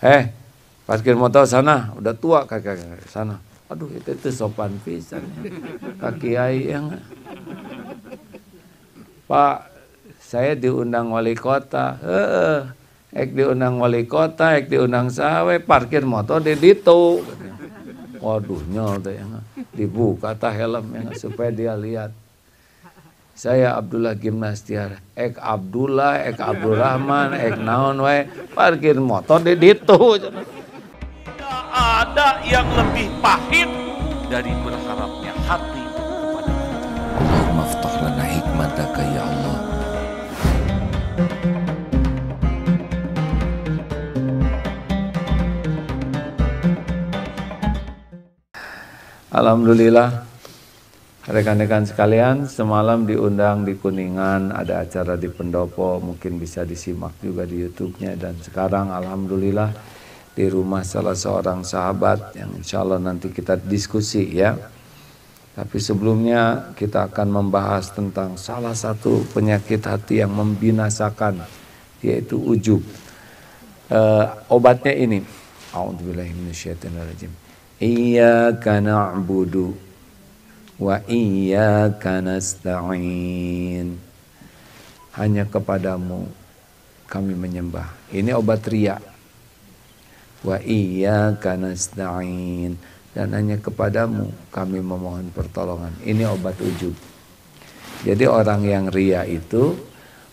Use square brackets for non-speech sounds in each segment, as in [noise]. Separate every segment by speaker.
Speaker 1: eh parkir motor sana udah tua kakek sana aduh itu itu sopan pisan ya. kaki pak pak saya diundang wali kota heeh ek diundang wali kota ek diundang sawe parkir motor di ditu waduh nyol tuh ya dibuka tah yang supaya dia lihat saya Abdullah Gimnastiar ek Abdullah ek Rahman, ek naon wae parkir motor di ditu tidak ada yang lebih pahit dari berharapnya hati kepada Maftah ya Allah Alhamdulillah Rekan-rekan sekalian, semalam diundang di Kuningan, ada acara di Pendopo, mungkin bisa disimak juga di YouTube-nya. Dan sekarang Alhamdulillah di rumah salah seorang sahabat yang insya Allah nanti kita diskusi ya. Tapi sebelumnya kita akan membahas tentang salah satu penyakit hati yang membinasakan, yaitu ujub. E, obatnya ini. A'udzubillahimmanasyaitanirajim. Iyaka na'budu wa iyyaka Hanya kepadamu kami menyembah. Ini obat ria. Wa iyyaka dan hanya kepadamu kami memohon pertolongan. Ini obat ujub. Jadi orang yang ria itu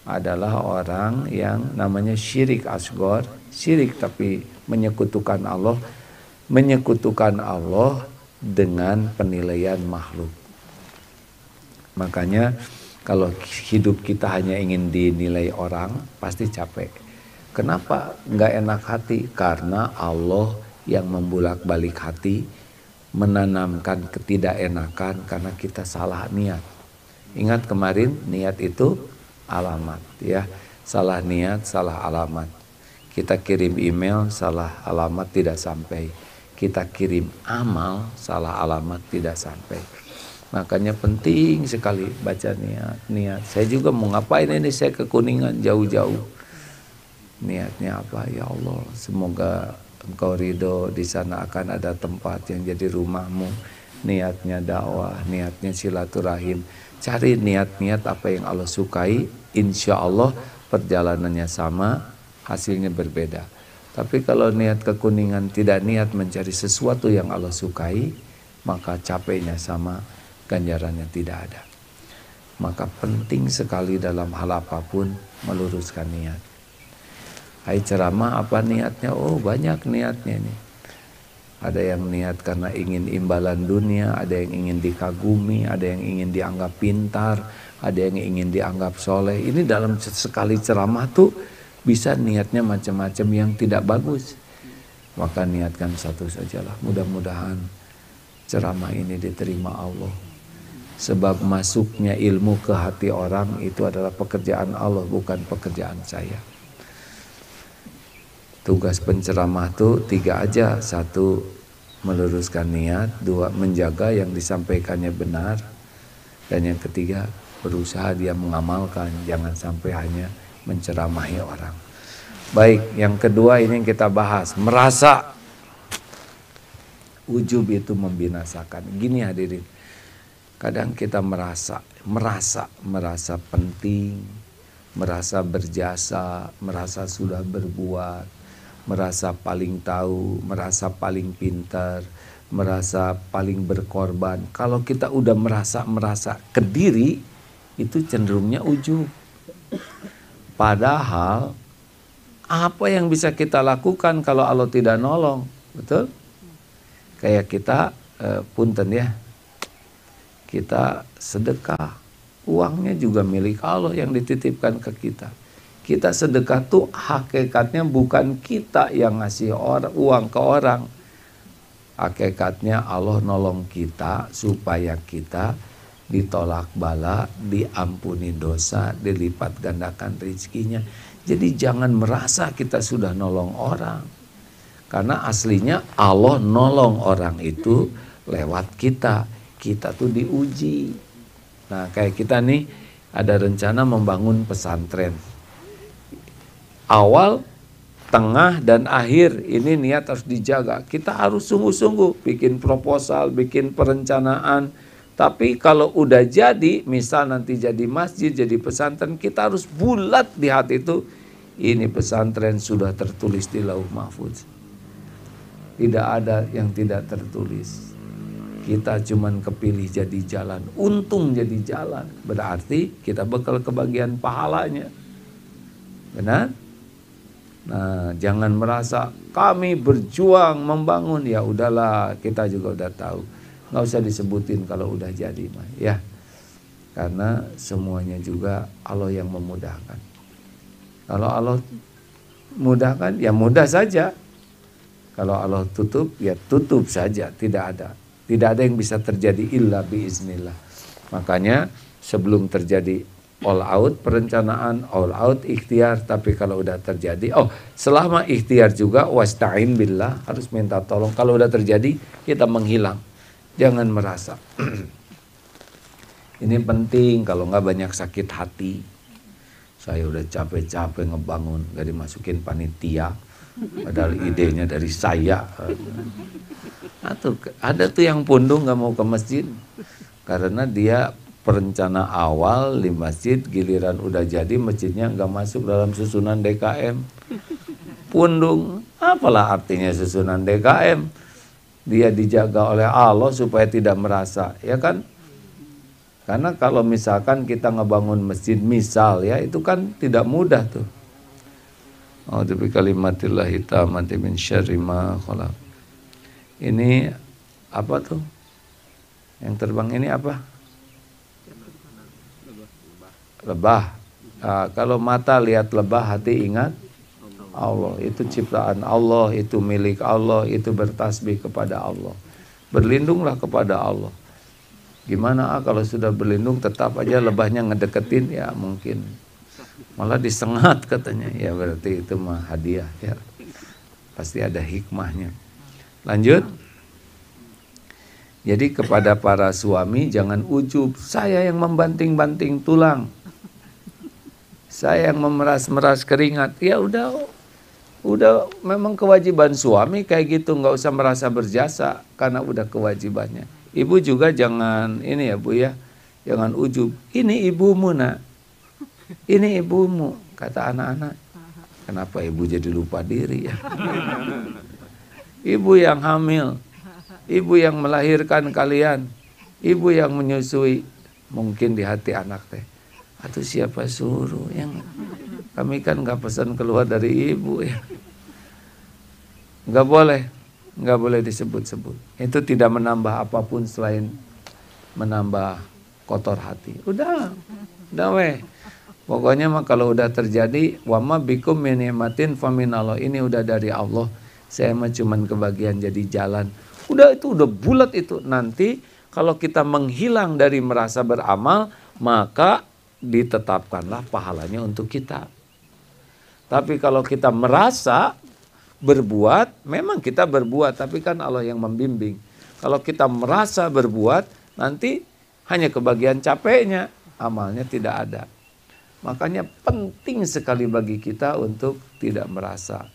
Speaker 1: adalah orang yang namanya syirik asgor, syirik tapi menyekutukan Allah, menyekutukan Allah dengan penilaian makhluk. Makanya kalau hidup kita hanya ingin dinilai orang pasti capek. Kenapa nggak enak hati? Karena Allah yang membulak balik hati menanamkan ketidakenakan karena kita salah niat. Ingat kemarin niat itu alamat ya. Salah niat, salah alamat. Kita kirim email, salah alamat tidak sampai kita kirim amal salah alamat tidak sampai makanya penting sekali baca niat niat saya juga mau ngapain ini saya ke kuningan jauh-jauh niatnya apa ya Allah semoga engkau ridho di sana akan ada tempat yang jadi rumahmu niatnya dakwah niatnya silaturahim cari niat-niat apa yang Allah sukai insya Allah perjalanannya sama hasilnya berbeda tapi kalau niat kekuningan tidak niat mencari sesuatu yang Allah sukai, maka capeknya sama, ganjarannya tidak ada. Maka penting sekali dalam hal apapun meluruskan niat. Hai ceramah apa niatnya? Oh banyak niatnya nih. Ada yang niat karena ingin imbalan dunia, ada yang ingin dikagumi, ada yang ingin dianggap pintar, ada yang ingin dianggap soleh. Ini dalam sekali ceramah tuh bisa niatnya macam-macam yang tidak bagus maka niatkan satu sajalah mudah-mudahan ceramah ini diterima Allah sebab masuknya ilmu ke hati orang itu adalah pekerjaan Allah bukan pekerjaan saya tugas penceramah itu tiga aja satu meluruskan niat dua menjaga yang disampaikannya benar dan yang ketiga berusaha dia mengamalkan jangan sampai hanya menceramahi orang. Baik, yang kedua ini yang kita bahas, merasa ujub itu membinasakan. Gini hadirin, kadang kita merasa, merasa, merasa penting, merasa berjasa, merasa sudah berbuat, merasa paling tahu, merasa paling pintar, merasa paling berkorban. Kalau kita udah merasa merasa kediri, itu cenderungnya ujub. Padahal apa yang bisa kita lakukan kalau Allah tidak nolong? Betul? Kayak kita e, punten ya. Kita sedekah. Uangnya juga milik Allah yang dititipkan ke kita. Kita sedekah tuh hakikatnya bukan kita yang ngasih or uang ke orang. Hakikatnya Allah nolong kita supaya kita ditolak bala, diampuni dosa, dilipat gandakan rezekinya. Jadi jangan merasa kita sudah nolong orang. Karena aslinya Allah nolong orang itu lewat kita. Kita tuh diuji. Nah, kayak kita nih ada rencana membangun pesantren. Awal, tengah dan akhir ini niat harus dijaga. Kita harus sungguh-sungguh bikin proposal, bikin perencanaan, tapi kalau udah jadi, misal nanti jadi masjid, jadi pesantren, kita harus bulat di hati itu. Ini pesantren sudah tertulis di lauh mahfuz. Tidak ada yang tidak tertulis. Kita cuman kepilih jadi jalan. Untung jadi jalan. Berarti kita bekal kebagian pahalanya. Benar? Nah, jangan merasa kami berjuang membangun. Ya udahlah, kita juga udah tahu nggak usah disebutin kalau udah jadi mah ya karena semuanya juga Allah yang memudahkan kalau Allah mudahkan ya mudah saja kalau Allah tutup ya tutup saja tidak ada tidak ada yang bisa terjadi illa biiznillah makanya sebelum terjadi all out perencanaan all out ikhtiar tapi kalau udah terjadi oh selama ikhtiar juga wasta'in billah harus minta tolong kalau udah terjadi kita menghilang Jangan merasa. [clears throat] Ini penting kalau nggak banyak sakit hati. Saya udah capek-capek ngebangun, gak dimasukin panitia. Padahal idenya dari saya. Atau ada tuh yang pundung nggak mau ke masjid karena dia perencana awal di masjid giliran udah jadi masjidnya nggak masuk dalam susunan DKM pundung apalah artinya susunan DKM dia dijaga oleh Allah supaya tidak merasa, ya kan? Karena kalau misalkan kita ngebangun masjid misal ya itu kan tidak mudah tuh. Oh, tapi kalimatillah mati min syarima kolam Ini apa tuh? Yang terbang ini apa? Lebah. Nah, kalau mata lihat lebah, hati ingat Allah, itu ciptaan Allah, itu milik Allah, itu bertasbih kepada Allah. Berlindunglah kepada Allah. Gimana ah kalau sudah berlindung tetap aja lebahnya ngedeketin ya mungkin malah disengat katanya ya berarti itu mah hadiah ya pasti ada hikmahnya lanjut jadi kepada para suami jangan ujub saya yang membanting-banting tulang saya yang memeras-meras keringat ya udah udah memang kewajiban suami kayak gitu nggak usah merasa berjasa karena udah kewajibannya ibu juga jangan ini ya bu ya jangan ujub ini ibumu nak ini ibumu kata anak-anak kenapa ibu jadi lupa diri ya ibu yang hamil ibu yang melahirkan kalian ibu yang menyusui mungkin di hati anak teh atau siapa suruh yang kami kan nggak pesan keluar dari ibu ya. Nggak boleh, nggak boleh disebut-sebut. Itu tidak menambah apapun selain menambah kotor hati. Udah, udah weh. Pokoknya mah kalau udah terjadi wama bikum minimatin faminalo ini udah dari Allah. Saya mah cuman kebagian jadi jalan. Udah itu udah bulat itu. Nanti kalau kita menghilang dari merasa beramal maka ditetapkanlah pahalanya untuk kita. Tapi kalau kita merasa berbuat, memang kita berbuat, tapi kan Allah yang membimbing. Kalau kita merasa berbuat, nanti hanya kebagian capeknya, amalnya tidak ada. Makanya penting sekali bagi kita untuk tidak merasa.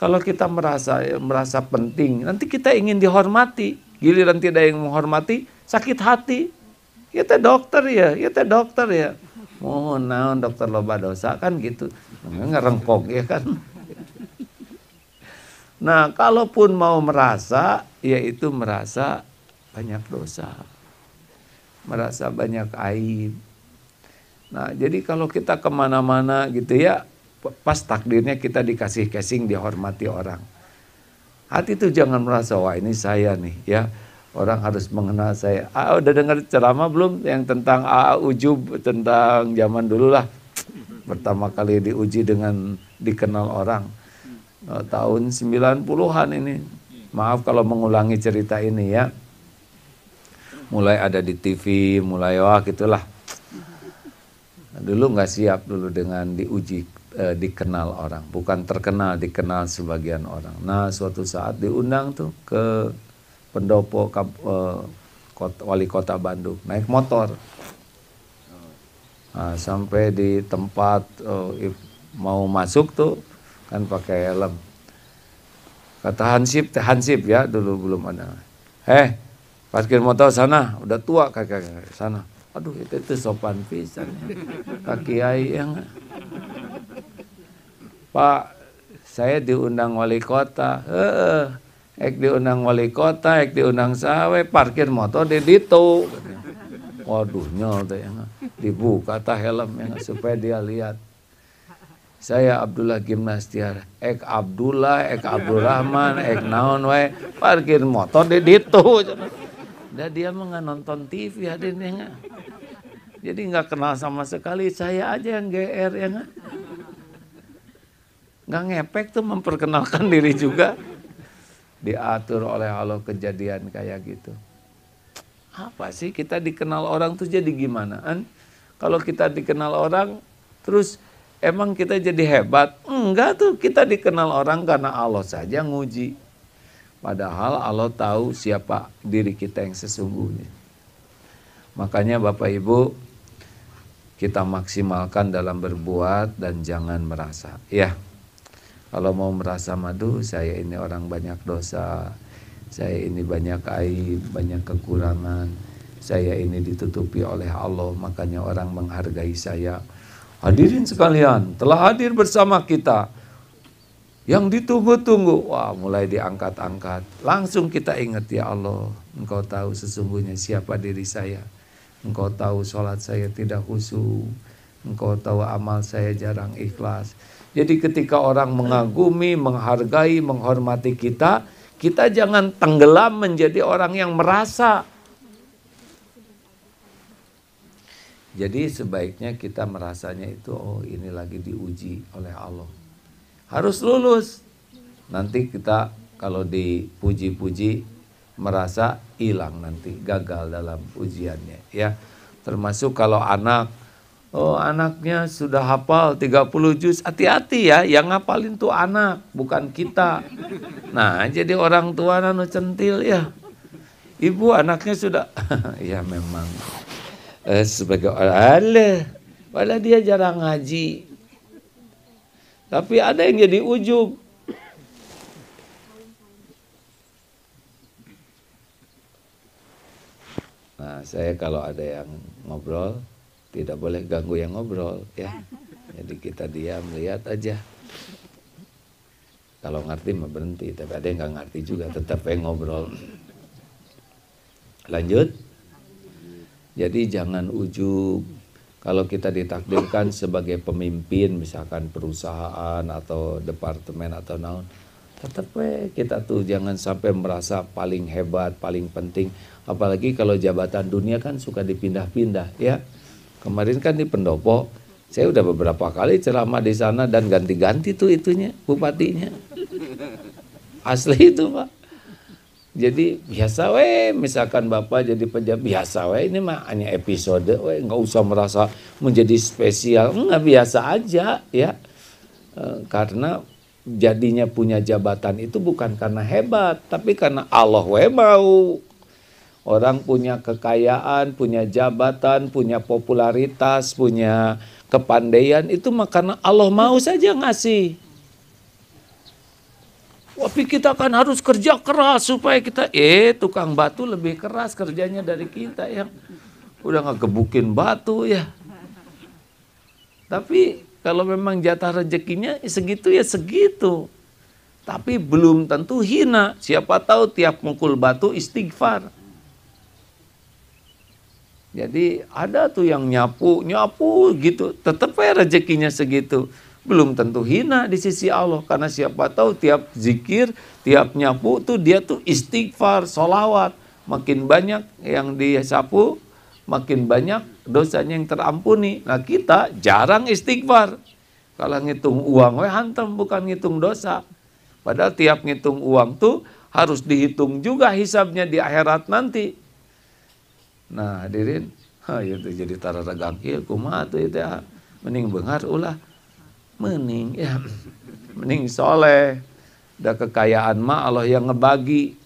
Speaker 1: Kalau kita merasa merasa penting, nanti kita ingin dihormati. Giliran tidak yang menghormati, sakit hati. Ya teh dokter ya, ya teh dokter ya mohon naon dokter loba dosa kan gitu ngerengkok ya kan nah kalaupun mau merasa yaitu merasa banyak dosa merasa banyak aib nah jadi kalau kita kemana-mana gitu ya pas takdirnya kita dikasih casing dihormati orang hati itu jangan merasa wah ini saya nih ya Orang harus mengenal saya. Ah, udah dengar ceramah belum yang tentang AA Ujub, tentang zaman dulu lah. Pertama kali diuji dengan dikenal orang. Uh, tahun 90-an ini. Maaf kalau mengulangi cerita ini ya. Mulai ada di TV, mulai wah gitulah. Dulu nggak siap dulu dengan diuji eh, dikenal orang, bukan terkenal, dikenal sebagian orang. Nah, suatu saat diundang tuh ke pendopo kap, eh, kota, wali kota Bandung naik motor nah, sampai di tempat eh, mau masuk tuh kan pakai helm kata Hansip Hansip ya dulu belum ada eh parkir motor sana udah tua kakak sana aduh itu itu sopan pisan kaki ayang pak saya diundang wali kota eh, ek diundang wali kota, ek diundang sawe, parkir motor di ditu. Waduh, nyol tuh ya. Dibuka tah helm ya, supaya dia lihat. Saya Abdullah Gimnastiar, ek Abdullah, ek Abdul Rahman, ek naon wae, parkir motor di ditu. Dan dia mah nonton TV ya. Jadi nggak kenal sama sekali, saya aja yang GR ya nggak ngepek tuh memperkenalkan diri juga diatur oleh Allah kejadian kayak gitu. Apa sih kita dikenal orang tuh jadi gimana? An? Kalau kita dikenal orang terus emang kita jadi hebat? Enggak tuh kita dikenal orang karena Allah saja nguji. Padahal Allah tahu siapa diri kita yang sesungguhnya. Makanya Bapak Ibu kita maksimalkan dalam berbuat dan jangan merasa. Ya. Kalau mau merasa madu, saya ini orang banyak dosa, saya ini banyak aib, banyak kekurangan, saya ini ditutupi oleh Allah, makanya orang menghargai saya. Hadirin sekalian, telah hadir bersama kita. Yang ditunggu-tunggu, wah mulai diangkat-angkat. Langsung kita ingat ya Allah, Engkau tahu sesungguhnya siapa diri saya. Engkau tahu sholat saya tidak khusyuk. Engkau tahu amal saya jarang ikhlas. Jadi ketika orang mengagumi, menghargai, menghormati kita, kita jangan tenggelam menjadi orang yang merasa. Jadi sebaiknya kita merasanya itu oh ini lagi diuji oleh Allah. Harus lulus. Nanti kita kalau dipuji-puji merasa hilang nanti gagal dalam ujiannya ya. Termasuk kalau anak Oh anaknya sudah hafal 30 juz. Hati-hati ya yang ngapalin tuh anak bukan kita. Nah jadi orang tua nano centil ya. Ibu anaknya sudah. [laughs] ya memang. Eh, sebagai Allah. Padahal dia jarang ngaji. Tapi ada yang jadi ujub. Nah saya kalau ada yang ngobrol tidak boleh ganggu yang ngobrol ya jadi kita diam lihat aja kalau ngerti mah berhenti tapi ada yang nggak ngerti juga tetap pengen ngobrol lanjut jadi jangan ujub kalau kita ditakdirkan sebagai pemimpin misalkan perusahaan atau departemen atau naon tetap kita tuh jangan sampai merasa paling hebat paling penting apalagi kalau jabatan dunia kan suka dipindah-pindah ya Kemarin kan di pendopo, saya udah beberapa kali ceramah di sana dan ganti-ganti tuh itunya bupatinya. Asli itu pak. Jadi biasa weh misalkan bapak jadi pejabat biasa weh ini mah hanya episode weh nggak usah merasa menjadi spesial nggak biasa aja ya e, karena jadinya punya jabatan itu bukan karena hebat tapi karena Allah weh mau Orang punya kekayaan, punya jabatan, punya popularitas, punya kepandaian itu mah Allah mau saja ngasih. Tapi kita kan harus kerja keras supaya kita eh tukang batu lebih keras kerjanya dari kita yang udah nggak ngegebukin batu ya. Tapi kalau memang jatah rezekinya ya segitu ya segitu. Tapi belum tentu hina. Siapa tahu tiap mukul batu istighfar. Jadi ada tuh yang nyapu, nyapu gitu, tetap ya rezekinya segitu. Belum tentu hina di sisi Allah karena siapa tahu tiap zikir, tiap nyapu tuh dia tuh istighfar, solawat. Makin banyak yang disapu, makin banyak dosanya yang terampuni. Nah kita jarang istighfar. Kalau ngitung uang, weh hantam bukan ngitung dosa. Padahal tiap ngitung uang tuh harus dihitung juga hisabnya di akhirat nanti nah hadirin ha itu ya jadi tarara gakil kuma tuh itu ya mending bengar ulah mending ya [clears throat] mending soleh ada kekayaan mah Allah yang ngebagi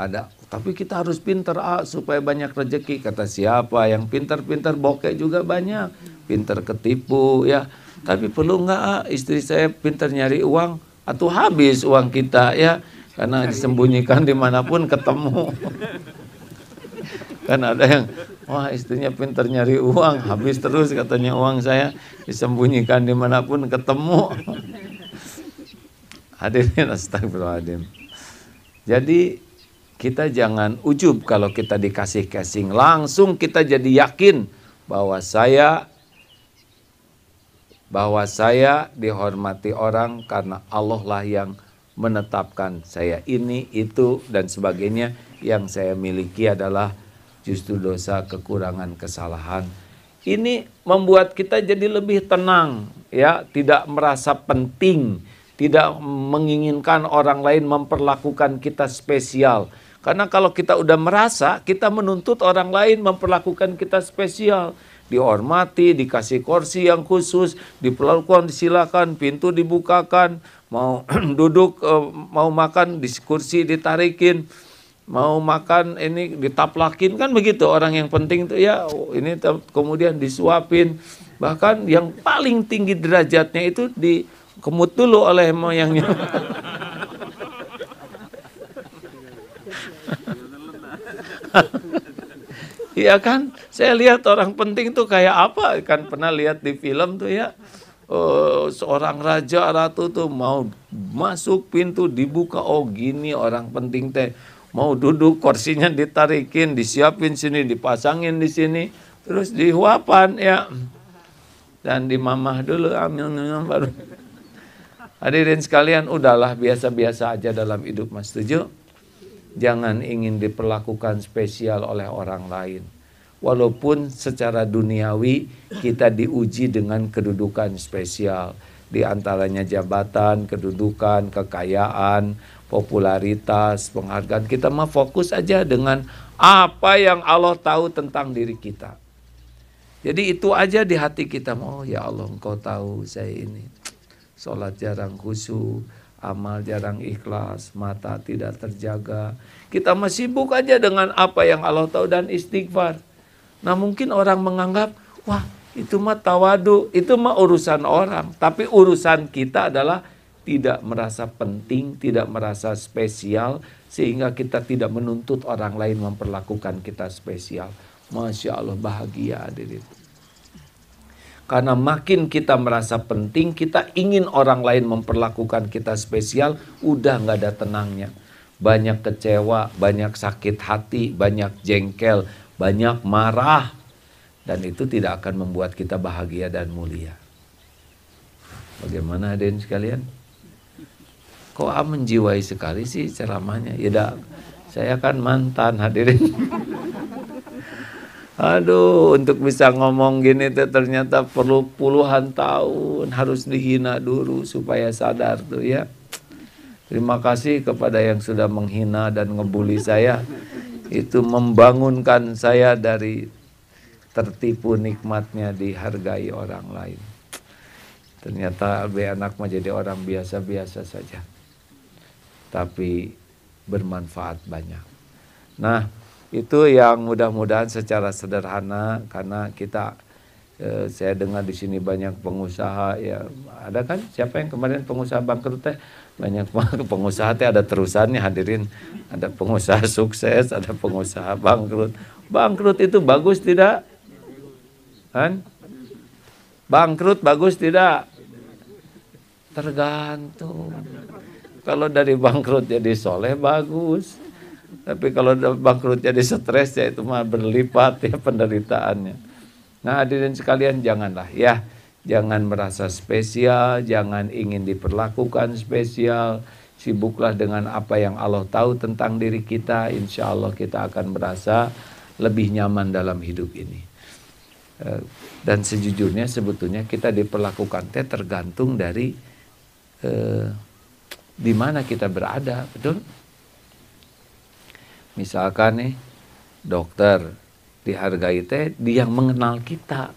Speaker 1: ada tapi kita harus pinter ah, supaya banyak rezeki kata siapa yang pinter-pinter bokek juga banyak pinter ketipu ya tapi perlu nggak ah, istri saya pinter nyari uang atau habis uang kita ya karena disembunyikan dimanapun ketemu kan ada yang wah istrinya pinter nyari uang habis terus katanya uang saya disembunyikan dimanapun ketemu hadirin astagfirullahaladzim jadi kita jangan ujub kalau kita dikasih casing langsung kita jadi yakin bahwa saya bahwa saya dihormati orang karena Allah lah yang menetapkan saya ini, itu, dan sebagainya. Yang saya miliki adalah justru dosa, kekurangan, kesalahan. Ini membuat kita jadi lebih tenang, ya, tidak merasa penting, tidak menginginkan orang lain memperlakukan kita spesial. Karena kalau kita udah merasa, kita menuntut orang lain memperlakukan kita spesial dihormati, dikasih kursi yang khusus, diperlakukan disilakan, pintu dibukakan, mau [clears throat] duduk eh, mau makan di kursi ditarikin mau makan ini ditaplakin kan begitu orang yang penting itu ya ini kemudian disuapin bahkan yang paling tinggi derajatnya itu dikemut dulu oleh moyangnya [laughs] Iya kan? Saya lihat orang penting tuh kayak apa? Kan pernah lihat di film tuh ya oh, seorang raja ratu tuh mau masuk pintu dibuka oh gini orang penting teh mau duduk kursinya ditarikin disiapin sini dipasangin di sini terus dihuapan ya dan dimamah dulu amil baru hadirin sekalian udahlah biasa-biasa aja dalam hidup mas tujuh jangan ingin diperlakukan spesial oleh orang lain walaupun secara duniawi kita diuji dengan kedudukan spesial di antaranya jabatan, kedudukan, kekayaan, popularitas, penghargaan. Kita mah fokus aja dengan apa yang Allah tahu tentang diri kita. Jadi itu aja di hati kita. Oh ya Allah engkau tahu saya ini. Sholat jarang khusyuk, amal jarang ikhlas, mata tidak terjaga. Kita masih sibuk aja dengan apa yang Allah tahu dan istighfar. Nah mungkin orang menganggap, wah itu mah tawadu, itu mah urusan orang. Tapi urusan kita adalah tidak merasa penting, tidak merasa spesial, sehingga kita tidak menuntut orang lain memperlakukan kita spesial. Masya Allah bahagia itu Karena makin kita merasa penting, kita ingin orang lain memperlakukan kita spesial, udah nggak ada tenangnya. Banyak kecewa, banyak sakit hati, banyak jengkel, banyak marah dan itu tidak akan membuat kita bahagia dan mulia. Bagaimana hadirin sekalian? Kok A menjiwai sekali sih ceramahnya? Ya dak, saya kan mantan hadirin. [laughs] Aduh, untuk bisa ngomong gini tuh ternyata perlu puluhan tahun harus dihina dulu supaya sadar tuh ya. Terima kasih kepada yang sudah menghina dan ngebully saya itu membangunkan saya dari tertipu nikmatnya dihargai orang lain. Ternyata lebih anak mah jadi orang biasa-biasa saja. Tapi bermanfaat banyak. Nah, itu yang mudah-mudahan secara sederhana karena kita Eh, saya dengar di sini banyak pengusaha ya ada kan siapa yang kemarin pengusaha bangkrut teh banyak [laughs] pengusaha teh ada terusannya hadirin ada pengusaha [laughs] sukses ada pengusaha bangkrut bangkrut itu bagus tidak kan bangkrut bagus tidak tergantung kalau dari bangkrut jadi soleh bagus tapi kalau bangkrut jadi stres ya itu mah berlipat ya penderitaannya Nah, hadirin sekalian janganlah ya. Jangan merasa spesial, jangan ingin diperlakukan spesial. Sibuklah dengan apa yang Allah tahu tentang diri kita. Insya Allah kita akan merasa lebih nyaman dalam hidup ini. Eh, dan sejujurnya sebetulnya kita diperlakukan teh tergantung dari eh, di mana kita berada, betul? Misalkan nih dokter dihargai teh di yang mengenal kita.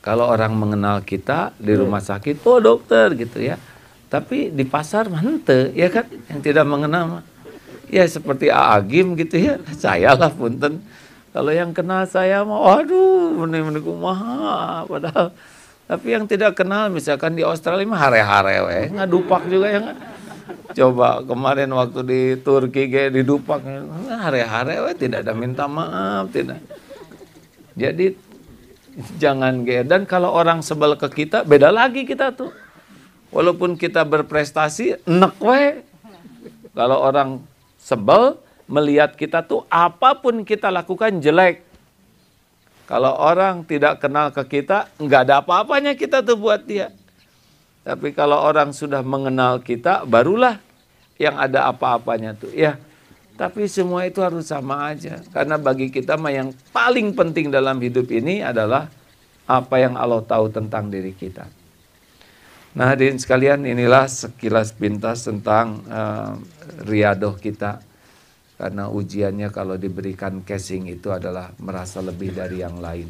Speaker 1: Kalau orang mengenal kita di iya. rumah sakit, oh dokter gitu ya. Tapi di pasar mantep, ya kan yang tidak mengenal ya seperti Agim gitu ya. [laughs] Sayalah punten. Kalau yang kenal saya mah aduh menik maha padahal tapi yang tidak kenal misalkan di Australia mah hare-hare we ngadupak juga yang kan? Coba kemarin waktu di Turki kayak di Dupak, hari-hari nah, tidak ada minta maaf, tidak. Jadi jangan gaya. Dan kalau orang sebel ke kita, beda lagi kita tuh. Walaupun kita berprestasi, enek we. Kalau orang sebel, melihat kita tuh apapun kita lakukan jelek. Kalau orang tidak kenal ke kita, nggak ada apa-apanya kita tuh buat dia. Tapi kalau orang sudah mengenal kita, barulah yang ada apa-apanya tuh. Ya, tapi semua itu harus sama aja. Karena bagi kita mah yang paling penting dalam hidup ini adalah apa yang Allah tahu tentang diri kita. Nah hadirin sekalian inilah sekilas pintas tentang uh, riadoh kita. Karena ujiannya kalau diberikan casing itu adalah merasa lebih dari yang lain.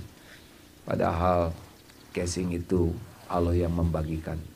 Speaker 1: Padahal casing itu Allah yang membagikan.